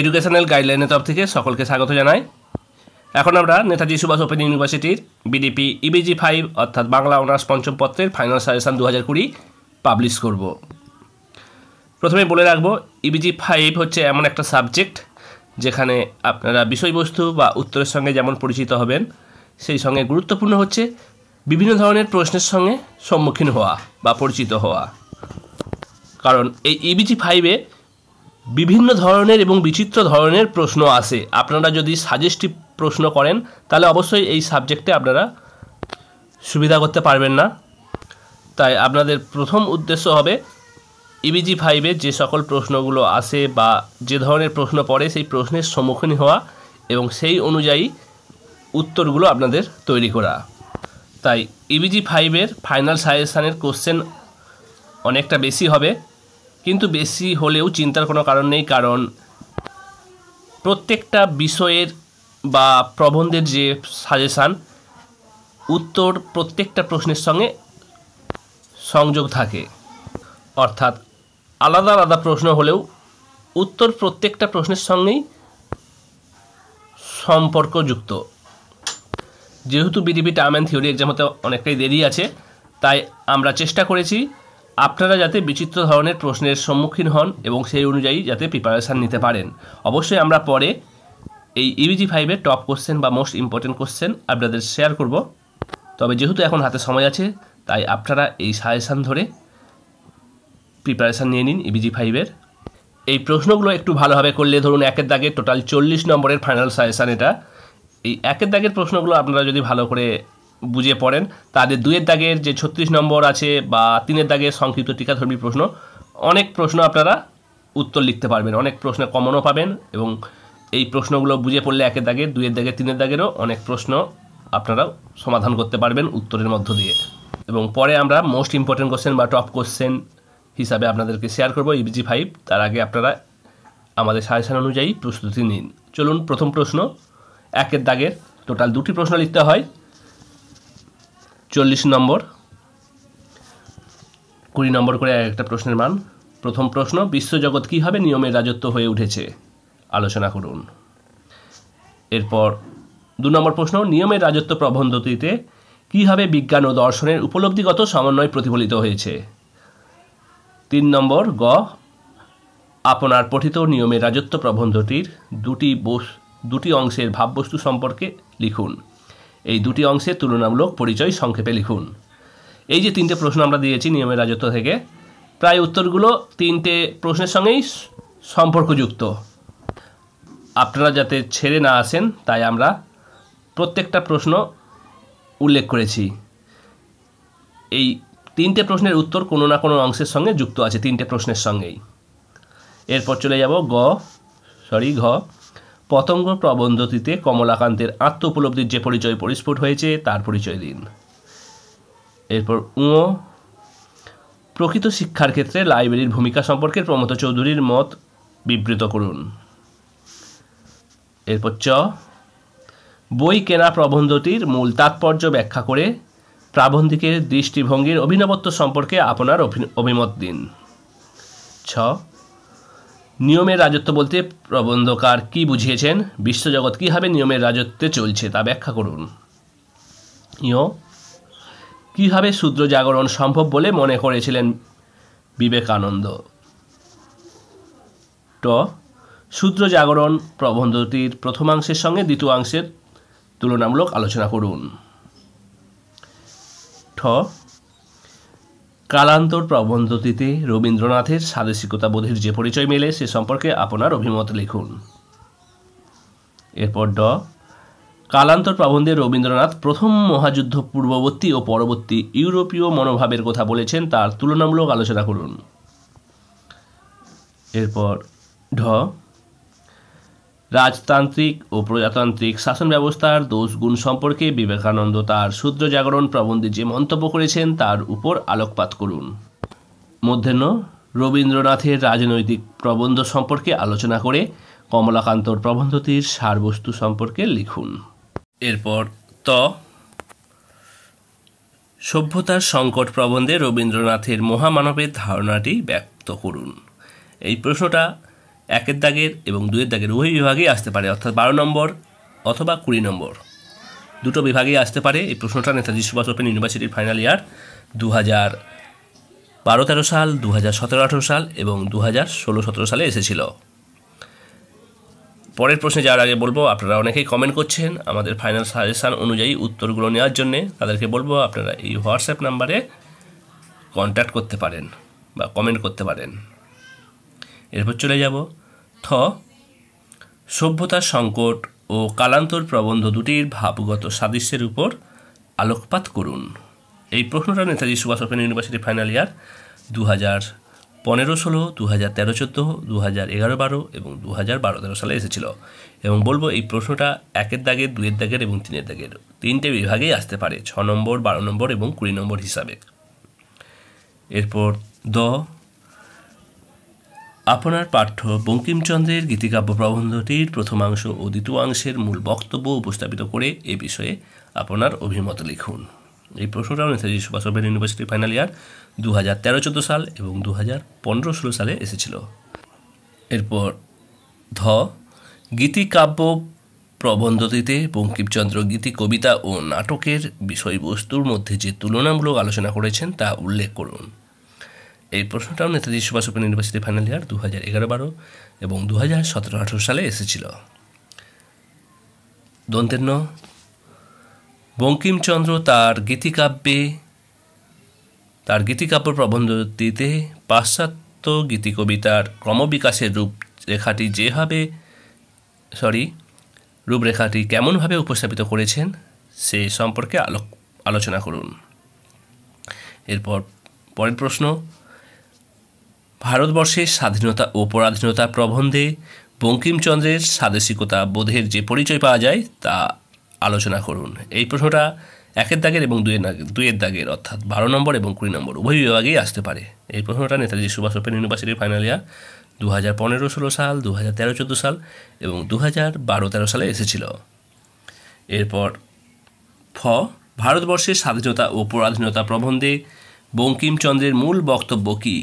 educational গাইডলাইনের তরফ থেকে সকলকে স্বাগত জানাই এখন আমরা নেতাজি সুভাষ ওপেন ইউনিভার্সিটির বিডিপি ইবিজি ফাইভ অর্থাৎ বাংলা অনার্স পঞ্চম পত্রের ফাইনাল সাজেশান দু হাজার কুড়ি পাবলিশ করব প্রথমে বলে রাখবো ইবিজি e ফাইভ হচ্ছে এমন একটা সাবজেক্ট যেখানে আপনারা বিষয়বস্তু বা উত্তরের সঙ্গে যেমন পরিচিত হবেন সেই সঙ্গে গুরুত্বপূর্ণ হচ্ছে বিভিন্ন ধরনের প্রশ্নের সঙ্গে সম্মুখীন হওয়া বা পরিচিত হওয়া কারণ এই ইবিজি e ফাইভে বিভিন্ন ধরনের এবং বিচিত্র ধরনের প্রশ্ন আসে আপনারা যদি সাজেস্টিভ প্রশ্ন করেন তাহলে অবশ্যই এই সাবজেক্টে আপনারা সুবিধা করতে পারবেন না তাই আপনাদের প্রথম উদ্দেশ্য হবে ইবিজি e ফাইভে যে সকল প্রশ্নগুলো আসে বা যে ধরনের প্রশ্ন পড়ে সেই প্রশ্নের সম্মুখীন হওয়া এবং সেই অনুযায়ী উত্তরগুলো আপনাদের তৈরি করা তাই ইবিজি ফাইভের ফাইনাল সাজেশানের কোশ্চেন অনেকটা বেশি হবে কিন্তু বেশি হলেও চিন্তার কোনো কারণ নেই কারণ প্রত্যেকটা বিষয়ের বা প্রবন্ধের যে সাজেশান উত্তর প্রত্যেকটা প্রশ্নের সঙ্গে সংযোগ থাকে অর্থাৎ আলাদা আলাদা প্রশ্ন হলেও উত্তর প্রত্যেকটা প্রশ্নের সঙ্গেই সম্পর্কযুক্ত যেহেতু BDP term and theory exam হতে অনেকটাই দেরি আছে তাই আমরা চেষ্টা করেছি আপনারা যাতে বিচিত্র ধরনের প্রশ্নের সম্মুখীন হন এবং সেই অনুযায়ী যাতে প্রিপারেশান নিতে পারেন অবশ্যই আমরা পরে এই ইবিজি ফাইভের টপ কোশ্চেন বা মোস্ট ইম্পর্টেন্ট কোশ্চেন আপনাদের শেয়ার করব তবে যেহেতু এখন হাতে সময় আছে তাই আপনারা এই সাজেশান ধরে প্রিপারেশান নিয়ে নিন ইবিজি e ফাইভের এই প্রশ্নগুলো একটু ভালোভাবে করলে ধরুন একের দাগে টোটাল চল্লিশ নম্বরের ফাইনাল সাজেশান এটা এই একের দাগের প্রশ্নগুলো আপনারা যদি ভালো করে বুঝিয়ে পড়েন তাদের দুয়ের দাগের যে ছত্রিশ নম্বর আছে বা তিনের দাগের সংক্ষিপ্ত টিকাধর্মী প্রশ্ন অনেক প্রশ্ন আপনারা উত্তর লিখতে পারবেন অনেক প্রশ্ন কমনও পাবেন এবং এই প্রশ্নগুলো বুঝে পড়লে একের দাগে দুয়ের দাগে তিনের দাগেরও অনেক প্রশ্ন আপনারা সমাধান করতে পারবেন উত্তরের মধ্য দিয়ে এবং পরে আমরা মোস্ট ইম্পর্টেন্ট কোশ্চেন বা টপ কোশ্চেন হিসাবে আপনাদেরকে শেয়ার করবো ইবিজি ফাইভ তার আগে আপনারা আমাদের সাজেশন অনুযায়ী প্রস্তুতি নিন চলুন প্রথম প্রশ্ন একের দাগের টোটাল দুটি প্রশ্ন লিখতে হয় চল্লিশ নম্বর কুড়ি নম্বর করে একটা প্রশ্নের মান প্রথম প্রশ্ন বিশ্বজগৎ কীভাবে নিয়মের রাজত্ব হয়ে উঠেছে আলোচনা করুন এরপর দু নম্বর প্রশ্ন নিয়মের রাজত্ব প্রবন্ধটিতে কীভাবে বিজ্ঞান ও দর্শনের উপলব্ধিগত সমন্বয় প্রতিফলিত হয়েছে তিন নম্বর গ আপনার পঠিত নিয়মের রাজত্ব প্রবন্ধটির দুটি দুটি অংশের ভাববস্তু সম্পর্কে লিখুন এই দুটি অংশের তুলনামূলক পরিচয় সংক্ষেপে লিখুন এই যে তিনটে প্রশ্ন আমরা দিয়েছি নিয়মের রাজত্ব থেকে প্রায় উত্তরগুলো তিনটে প্রশ্নের সঙ্গেই সম্পর্কযুক্ত আপনারা যাতে ছেড়ে না আসেন তাই আমরা প্রত্যেকটা প্রশ্ন উল্লেখ করেছি এই তিনটে প্রশ্নের উত্তর কোনো না কোনো অংশের সঙ্গে যুক্ত আছে তিনটে প্রশ্নের সঙ্গেই এরপর চলে যাব গ সরি ঘ পতঙ্গ প্রবন্ধটিতে কমলাকান্তের আত্মউপলব্ধির যে পরিচয় পরিস্ফুট হয়েছে তার পরিচয় দিন এরপর উঁ প্রকৃত শিক্ষার ক্ষেত্রে লাইব্রেরির ভূমিকা সম্পর্কে প্রমত চৌধুরীর মত বিবৃত করুন এরপর চ বই কেনা প্রবন্ধটির মূল তাৎপর্য ব্যাখ্যা করে প্রাবন্ধিকের দৃষ্টিভঙ্গির অভিনবত্ব সম্পর্কে আপনার অভিমত দিন ছ নিয়মের রাজত্ব বলতে প্রবন্ধকার কি বুঝিয়েছেন বিশ্বজগৎ কীভাবে নিয়মের রাজত্বে চলছে তা ব্যাখ্যা করুন ইয় কীভাবে শূদ্র জাগরণ সম্ভব বলে মনে করেছিলেন বিবেকানন্দ ট শূদ্র জাগরণ প্রবন্ধটির প্রথমাংশের সঙ্গে দ্বিতীয়াংশের তুলনামূলক আলোচনা করুন ঠ কালান্তর প্রবন্ধটিতে রবীন্দ্রনাথের বোধের যে পরিচয় মেলে সে সম্পর্কে আপনার অভিমত লিখুন এরপর ড কালান্তর প্রবন্ধে রবীন্দ্রনাথ প্রথম মহাযুদ্ধ পূর্ববর্তী ও পরবর্তী ইউরোপীয় মনোভাবের কথা বলেছেন তার তুলনামূলক আলোচনা করুন এরপর ঢ রাজতান্ত্রিক ও প্রজাতান্ত্রিক শাসন ব্যবস্থার দোষগুণ সম্পর্কে বিবেকানন্দ তার সূত্র জাগরণ প্রবন্ধে যে মন্তব্য করেছেন তার উপর আলোকপাত করুন মধ্যাহ্ন রবীন্দ্রনাথের রাজনৈতিক প্রবন্ধ সম্পর্কে আলোচনা করে কমলাকান্তর প্রবন্ধটির সারবস্তু সম্পর্কে লিখুন এরপর ত সভ্যতার সংকট প্রবন্ধে রবীন্দ্রনাথের মহামানবের ধারণাটি ব্যক্ত করুন এই প্রশ্নটা একের দাগের এবং দুয়ের দাগের উভয় বিভাগেই আসতে পারে অর্থাৎ বারো নম্বর অথবা কুড়ি নম্বর দুটো বিভাগেই আসতে পারে এই প্রশ্নটা নেতাজি সুভাষ ওপেন ইউনিভার্সিটির ফাইনাল ইয়ার দু হাজার বারো তেরো সাল দু হাজার সতেরো আঠেরো সাল এবং দু হাজার ষোলো সতেরো সালে এসেছিল পরের প্রশ্নে যাওয়ার আগে বলবো আপনারা অনেকেই কমেন্ট করছেন আমাদের ফাইনাল সাজেশান অনুযায়ী উত্তরগুলো নেওয়ার জন্যে তাদেরকে বলবো আপনারা এই হোয়াটসঅ্যাপ নাম্বারে কন্ট্যাক্ট করতে পারেন বা কমেন্ট করতে পারেন এরপর চলে যাব থ সভ্যতার সংকট ও কালান্তর প্রবন্ধ দুটির ভাবগত সাদৃশ্যের উপর আলোকপাত করুন এই প্রশ্নটা Netaji Subhash open university final year দু হাজার পনেরো ষোলো দু হাজার তেরো চোদ্দো দু হাজার এগারো বারো এবং দু হাজার বারো তেরো সালে এসেছিল এবং বলবো এই প্রশ্নটা একের দাগের দুয়ের দাগের এবং তিনের দাগের তিনটে বিভাগেই আসতে পারে ছ নম্বর বারো নম্বর এবং কুড়ি নম্বর হিসাবে এরপর দ আপনার পাঠ্য বঙ্কিমচন্দ্রের গীতিকাব্য প্রবন্ধটির প্রথমাংশ ও দ্বিতীয়াংশের মূল বক্তব্য উপস্থাপিত করে এ বিষয়ে আপনার অভিমত লিখুন এই প্রশ্নটা Netaji Subhas open university final year দু হাজার তেরো চোদ্দো সাল এবং দু হাজার পনেরো ষোলো সালে এসেছিল এরপর ধ গীতিকাব্য প্রবন্ধটিতে বঙ্কিমচন্দ্র গীতি কবিতা ও নাটকের বিষয়বস্তুর মধ্যে যে তুলনামূলক আলোচনা করেছেন তা উল্লেখ করুন এই প্রশ্নটাও Netaji Subhash open university final year দু হাজার এগারো বারো এবং দু হাজার সতেরো আঠেরো সালে এসেছিল দন্তের ন বঙ্কিমচন্দ্র তার গীতিকাব্যে তার গীতিকাব্য প্রবন্ধটিতে পাশ্চাত্য গীতি কবিতার ক্রমবিকাশের রূপরেখাটি যেভাবে সরি রূপরেখাটি কেমনভাবে উপস্থাপিত করেছেন সে সম্পর্কে আলোচনা করুন এরপর পরের প্রশ্ন ভারতবর্ষের স্বাধীনতা ও পরাধীনতা প্রবন্ধে বঙ্কিমচন্দ্রের স্বাদেশিকতা বোধের যে পরিচয় পাওয়া যায় তা আলোচনা করুন এই প্রশ্নটা একের দাগের এবং দুয়ের দুয়ের দাগের অর্থাৎ বারো নম্বর এবং কুড়ি নম্বর উভয় বিভাগেই আসতে পারে এই প্রশ্নটা নেতাজি সুভাষ ওপেন ইউনিভার্সিটির ফাইনাল ইয়ার দু হাজার পনেরো ষোলো সাল দু হাজার তেরো চোদ্দো সাল এবং দু হাজার বারো তেরো সালে এসেছিল এরপর ফ ভারতবর্ষের স্বাধীনতা ও পরাধীনতা প্রবন্ধে বঙ্কিমচন্দ্রের মূল বক্তব্য কী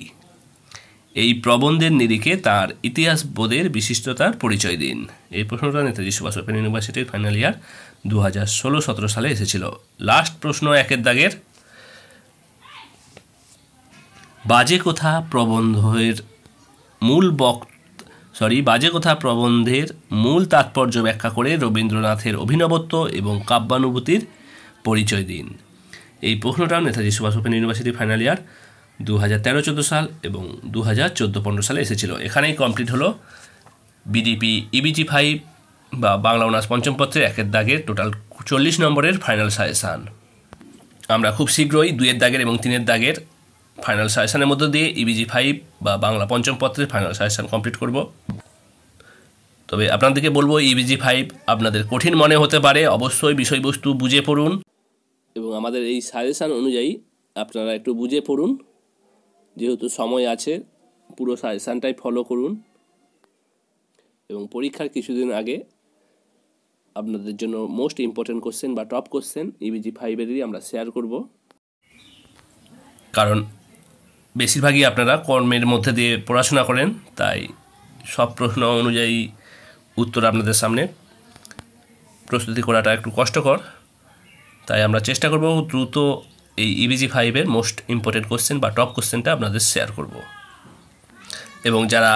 এই প্রবন্ধের নিরিখে তার ইতিহাস বোধের বিশিষ্টতার পরিচয় দিন এই প্রশ্নটা নেতাজি সুভাষ ওপেন ইউনিভার্সিটির ফাইনাল ইয়ার দু হাজার ষোলো সতেরো সালে এসেছিল লাস্ট প্রশ্ন একের দাগের বাজে কথা প্রবন্ধের মূল বক সরি বাজে কথা প্রবন্ধের মূল তাৎপর্য ব্যাখ্যা করে রবীন্দ্রনাথের অভিনবত্ব এবং কাব্যানুভূতির পরিচয় দিন এই প্রশ্নটাও Netaji Subhash open university final year দু হাজার তেরো চোদ্দো সাল এবং দু হাজার চোদ্দো পনেরো সালে এসেছিল এখানেই কমপ্লিট হলো বিডিপি ইবিজি ফাইভ বা বাংলা অনার্স পঞ্চম পত্রের একের দাগের টোটাল চল্লিশ নম্বরের ফাইনাল সাজেশান আমরা খুব শীঘ্রই দুয়ের দাগের এবং তিনের দাগের ফাইনাল সাজেশানের মধ্য দিয়ে ইবিজি e ফাইভ বা বাংলা পঞ্চম পত্রের ফাইনাল সাজেশান কমপ্লিট করব তবে আপনাদেরকে বলবো ইবিজি e ফাইভ আপনাদের কঠিন মনে হতে পারে অবশ্যই বিষয়বস্তু বুঝে পড়ুন এবং আমাদের এই সাজেশান অনুযায়ী আপনারা একটু বুঝে পড়ুন যেহেতু সময় আছে পুরো সাজেশানটাই ফলো করুন এবং পরীক্ষার কিছুদিন আগে আপনাদের জন্য মোস্ট ইম্পর্টেন্ট কোশ্চেন বা টপ কোশ্চেন ইবিজি ফাইভেরই আমরা শেয়ার করব কারণ বেশিরভাগই আপনারা কর্মের মধ্যে দিয়ে পড়াশোনা করেন তাই সব প্রশ্ন অনুযায়ী উত্তর আপনাদের সামনে প্রস্তুতি করাটা একটু কষ্টকর তাই আমরা চেষ্টা করব দ্রুত এই ইবিজি ফাইভের মোস্ট ইম্পর্টেন্ট কোশ্চেন বা টপ কোশ্চেনটা আপনাদের শেয়ার করব এবং যারা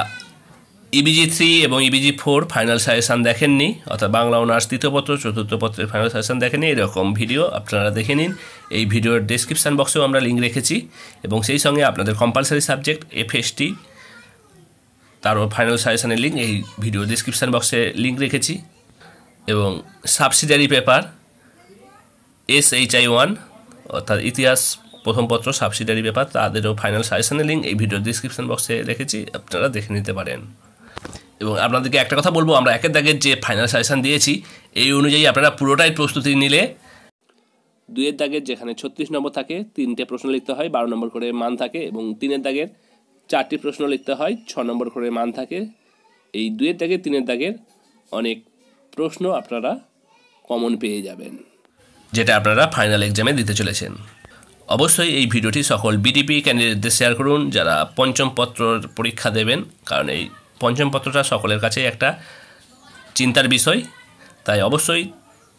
ইবিজি e থ্রি এবং ইবিজি ফোর ফাইনাল সাজেশান দেখেননি অর্থাৎ বাংলা অনার্স তৃতীয় পত্র চতুর্থ পত্রের ফাইনাল সাজেশান দেখেননি এরকম ভিডিও আপনারা দেখে নিন এই ভিডিওর ডিসক্রিপশান বক্সেও আমরা লিঙ্ক রেখেছি এবং সেই সঙ্গে আপনাদের কম্পালসারি সাবজেক্ট এফএসটি তারও ফাইনাল সাজেশানের লিঙ্ক এই ভিডিও ডিসক্রিপশান বক্সে লিঙ্ক রেখেছি এবং subsidiary paper S H I one অর্থাৎ ইতিহাস প্রথম পত্র সাবসিডারি ব্যাপার তাদেরও ফাইনাল সাজেশনের লিঙ্ক এই ভিডিও ডিসক্রিপশন বক্সে রেখেছি আপনারা দেখে নিতে পারেন এবং আপনাদেরকে একটা কথা বলবো আমরা একের দাগের যে ফাইনাল সাজেশান দিয়েছি এই অনুযায়ী আপনারা পুরোটাই প্রস্তুতি নিলে দুয়ের দাগের যেখানে ছত্রিশ নম্বর থাকে তিনটে প্রশ্ন লিখতে হয় বারো নম্বর করে মান থাকে এবং তিনের দাগের চারটি প্রশ্ন লিখতে হয় ছ নম্বর করে মান থাকে এই দুয়ের দাগের তিনের দাগের অনেক প্রশ্ন আপনারা কমন পেয়ে যাবেন যেটা আপনারা ফাইনাল এক্সামে দিতে চলেছেন অবশ্যই এই ভিডিওটি সকল বিডিপি ক্যান্ডিডেটদের শেয়ার করুন যারা পঞ্চম পত্রর পরীক্ষা দেবেন কারণ এই পঞ্চম পত্রটা সকলের কাছে একটা চিন্তার বিষয় তাই অবশ্যই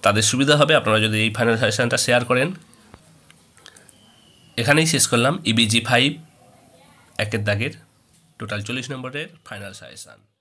তাদের সুবিধা হবে আপনারা যদি এই ফাইনাল সাজেশানটা শেয়ার করেন এখানেই শেষ করলাম ইবিজি e ফাইভ একের দাগের টোটাল চল্লিশ নম্বরের ফাইনাল সাজেশান